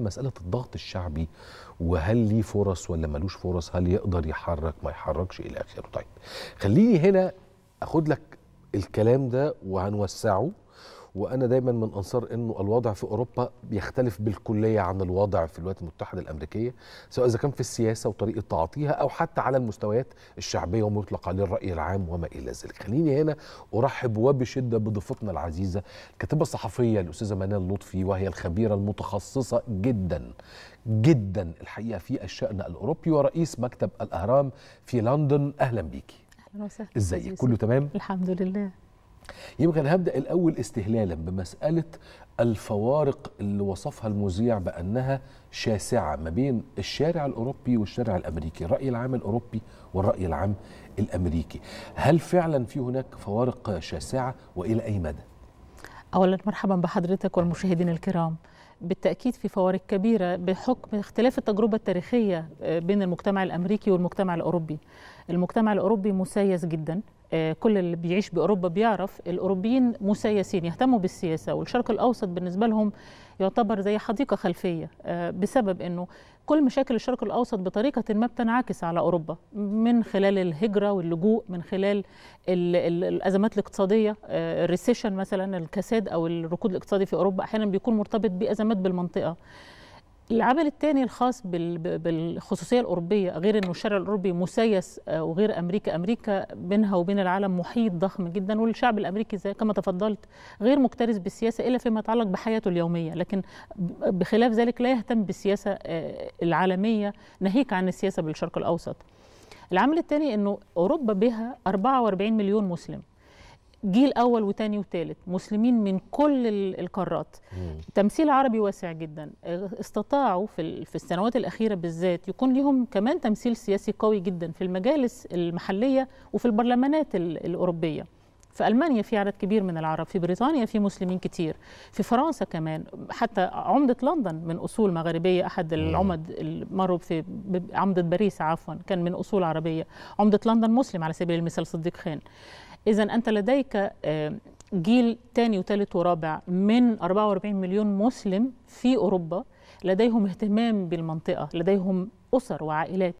مسألة الضغط الشعبي وهل ليه فرص ولا ملوش فرص هل يقدر يحرك ما يحركش إلى آخره طيب خليني هنا أخد لك الكلام ده وهنوسعه وانا دايما من انصار انه الوضع في اوروبا بيختلف بالكليه عن الوضع في الولايات المتحده الامريكيه سواء اذا كان في السياسه وطريقه تعاطيها او حتى على المستويات الشعبيه وما يطلق عليه الراي العام وما الى ذلك خليني هنا ارحب وبشده بضيفتنا العزيزه الكاتبه الصحفيه الاستاذه منال لطفي وهي الخبيره المتخصصه جدا جدا الحقيقه في الشان الاوروبي ورئيس مكتب الاهرام في لندن اهلا بيكي اهلا وسهلا ازيك كله تمام الحمد لله يمكن هبدا الاول استهلالا بمساله الفوارق اللي وصفها المذيع بانها شاسعه ما بين الشارع الاوروبي والشارع الامريكي، الراي العام الاوروبي والراي العام الامريكي. هل فعلا في هناك فوارق شاسعه والى اي مدى؟ اولا مرحبا بحضرتك والمشاهدين الكرام. بالتأكيد في فوارق كبيرة بحكم اختلاف التجربة التاريخية آه، بين المجتمع الأمريكي والمجتمع الأوروبي المجتمع الأوروبي مسيس جدا آه، كل اللي بيعيش باوروبا بيعرف الاوروبيين مسيسين يهتموا بالسياسه والشرق الاوسط بالنسبه لهم يعتبر زي حديقه خلفيه آه، بسبب انه كل مشاكل الشرق الاوسط بطريقه ما بتنعكس على اوروبا من خلال الهجره واللجوء من خلال الازمات الاقتصاديه آه، الريسيشن مثلا الكساد او الركود الاقتصادي في اوروبا احيانا بيكون مرتبط بازمات بالمنطقه العمل الثاني الخاص بالخصوصية الأوروبية غير أنه الشارع الأوروبي مسيس آه، وغير أمريكا أمريكا بينها وبين العالم محيط ضخم جدا والشعب الأمريكي زي كما تفضلت غير مكترث بالسياسة إلا فيما يتعلق بحياته اليومية لكن بخلاف ذلك لا يهتم بالسياسة آه، العالمية ناهيك عن السياسة بالشرق الأوسط العامل الثاني أنه أوروبا بها 44 مليون مسلم جيل اول وثاني وثالث مسلمين من كل القارات تمثيل عربي واسع جدا استطاعوا في في السنوات الاخيره بالذات يكون لهم كمان تمثيل سياسي قوي جدا في المجالس المحليه وفي البرلمانات الاوروبيه في ألمانيا في عدد كبير من العرب في بريطانيا في مسلمين كتير في فرنسا كمان حتى عمدة لندن من أصول مغربية أحد العمد مروا في عمدة باريس عفوا كان من أصول عربية عمدة لندن مسلم على سبيل المثال صديق خان إذا أنت لديك آه، جيل تاني وتالت ورابع من 44 مليون مسلم في أوروبا لديهم اهتمام بالمنطقة لديهم أسر وعائلات